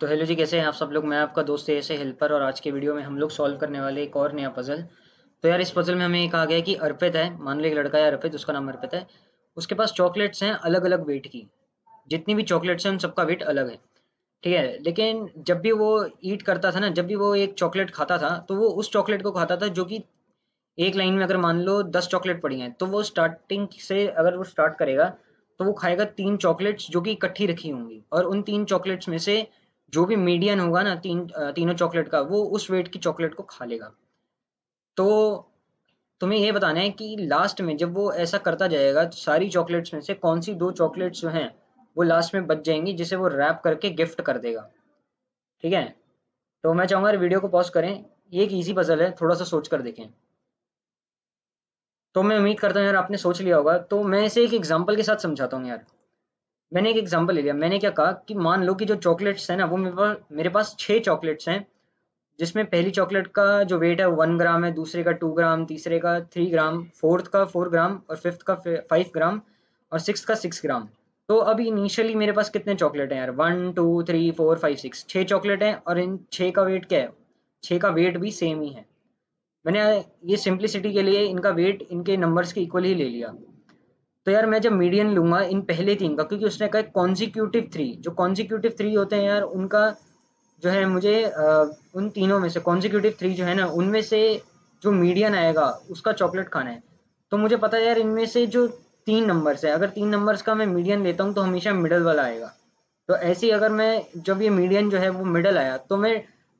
तो हेलो जी कैसे हैं आप सब लोग मैं आपका दोस्त ऐसे हेल्पर और आज के वीडियो में हम लोग सॉल्व करने वाले एक और नया पजल तो यार इस पजल में हमें कहा गया कि अर्पित है मान लो एक लड़का है अर्पित उसका नाम अर्पित है उसके पास चॉकलेट्स हैं अलग अलग वेट की जितनी भी चॉकलेट्स हैं उन सबका वेट अलग है ठीक है लेकिन जब भी वो ईट करता था ना जब भी वो एक चॉकलेट खाता था तो वो उस चॉकलेट को खाता था जो कि एक लाइन में अगर मान लो दस चॉकलेट पड़ी हैं तो वो स्टार्टिंग से अगर वो स्टार्ट करेगा तो वो खाएगा तीन चॉकलेट्स जो कि इकट्ठी रखी होंगी और उन तीन चॉकलेट्स में से जो भी मीडियन होगा ना तीन तीनों चॉकलेट का वो उस वेट की चॉकलेट को खा लेगा तो तुम्हें यह बताना है कि लास्ट में जब वो ऐसा करता जाएगा तो सारी चॉकलेट्स में से कौन सी दो चॉकलेट्स जो हैं वो लास्ट में बच जाएंगी जिसे वो रैप करके गिफ्ट कर देगा ठीक है तो मैं चाहूँगा वीडियो को पॉज करें ये एक ईजी पजल है थोड़ा सा सोच कर देखें तो मैं उम्मीद करता हूँ यार आपने सोच लिया होगा तो मैं इसे एक एग्जाम्पल के साथ समझाता हूँ यार मैंने एक एग्जाम्पल ले लिया मैंने क्या कहा कि मान लो कि जो चॉकलेट्स हैं ना वो मेरे पास मेरे पास छः चॉकलेट्स हैं जिसमें पहली चॉकलेट का जो वेट है वन ग्राम है दूसरे का टू ग्राम तीसरे का थ्री ग्राम फोर्थ का फोर ग्राम और फिफ्थ का फाइव ग्राम और सिक्स का सिक्स ग्राम तो अभी इनिशियली मेरे पास कितने चॉकलेट हैं यार one two three four five six छः चॉकलेट हैं और इन छः का वेट क्या है छः का वेट भी सेम ही है मैंने ये सिंप्लिसिटी के लिए इनका वेट इनके नंबर्स के इक्वल ही ले लिया तो यार मैं जब मीडियन लूंगा इन पहले तीन का क्योंकि उसने कहा कॉन्जिक्यूटिव थ्री जो कॉन्जिक्यूटिव थ्री होते हैं यार उनका जो है मुझे आ, उन तीनों में से कॉन्जिक्यूटिव थ्री जो है ना उनमें से जो मीडियन आएगा उसका चॉकलेट खाना है तो मुझे पता है यार इनमें से जो तीन नंबर्स है अगर तीन नंबर्स का मैं मीडियन लेता हूँ तो हमेशा मिडल वाला आएगा तो ऐसे अगर मैं जब ये मीडियन जो है वो मिडल आया तो मैं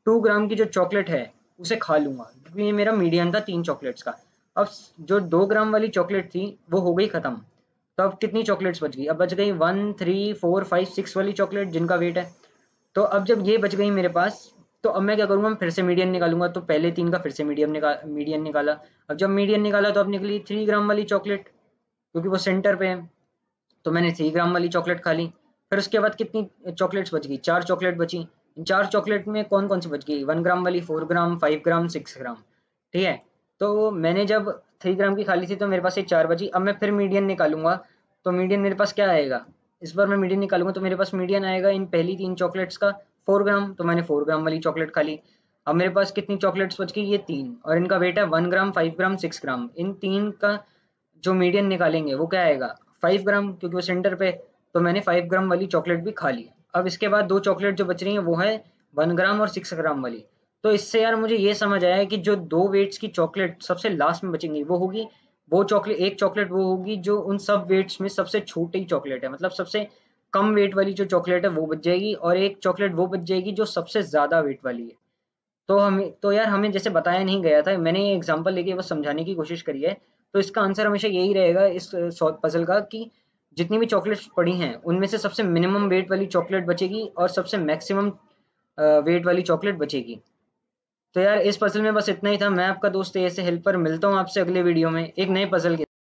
टू ग्राम की जो चॉकलेट है उसे खा लूंगा क्योंकि ये मेरा मीडियन था तीन चॉकलेट्स का अब जो दो ग्राम वाली चॉकलेट थी वो हो गई ख़त्म तो अब कितनी चॉकलेट्स बच गई अब बच गई one three four five six वाली चॉकलेट जिनका वेट है तो अब जब ये बच गई मेरे पास तो अब मैं क्या करूँगा मैं फिर से मीडियम निकालूंगा तो पहले तीन का फिर से मीडियम निकाल मीडियम निकाला अब जब मीडियम निकाला तो अब निकली थ्री ग्राम वाली चॉकलेट क्योंकि वो सेंटर पे है तो मैंने थ्री ग्राम वाली चॉकलेट खा ली फिर उसके बाद कितनी चॉकलेट्स बच गई चार चॉकलेट बची इन चार चॉकलेट में कौन कौन सी बच गई वन ग्राम वाली four gram five gram six gram ठीक है तो मैंने जब थ्री ग्राम की खाली थी तो मेरे पास ये चार बची अब मैं फिर मीडियन निकालूंगा तो मीडियन मेरे पास क्या आएगा इस बार मैं मीडियन निकालूंगा तो मेरे पास मीडियन आएगा इन पहली तीन चॉकलेट्स का फोर ग्राम तो मैंने फोर ग्राम वाली चॉकलेट खा ली अब मेरे पास कितनी चॉकलेट्स बच गई ये तीन और इनका वेट है one gram five gram six gram इन तीन का जो मीडियन निकालेंगे वो क्या आएगा फाइव ग्राम क्योंकि वो सेंटर पे तो मैंने फाइव ग्राम वाली चॉकलेट भी खा ली अब इसके बाद दो चॉकलेट जो बच रही है वो है वन ग्राम और सिक्स ग्राम वाली तो इससे यार मुझे ये समझ आया कि जो दो वेट्स की चॉकलेट सबसे लास्ट में बचेंगी वो होगी वो चॉकलेट एक चॉकलेट वो होगी जो उन सब वेट्स में सबसे छोटी चॉकलेट है मतलब सबसे कम वेट वाली जो चॉकलेट है वो बच जाएगी और एक चॉकलेट वो बच जाएगी जो सबसे ज़्यादा वेट वाली है तो हमें तो यार हमें जैसे बताया नहीं गया था मैंने ये एग्जाम्पल लेके बस समझाने की कोशिश करी है तो इसका आंसर हमेशा यही रहेगा इस पजल का कि जितनी भी चॉकलेट्स पड़ी हैं उनमें से सबसे मिनिमम वेट वाली चॉकलेट बचेगी और सबसे मैक्सिमम वेट वाली चॉकलेट बचेगी तो यार इस पसल में बस इतना ही था मैं आपका दोस्त ऐसे हेल्पर मिलता हूँ आपसे अगले वीडियो में एक नए पसल के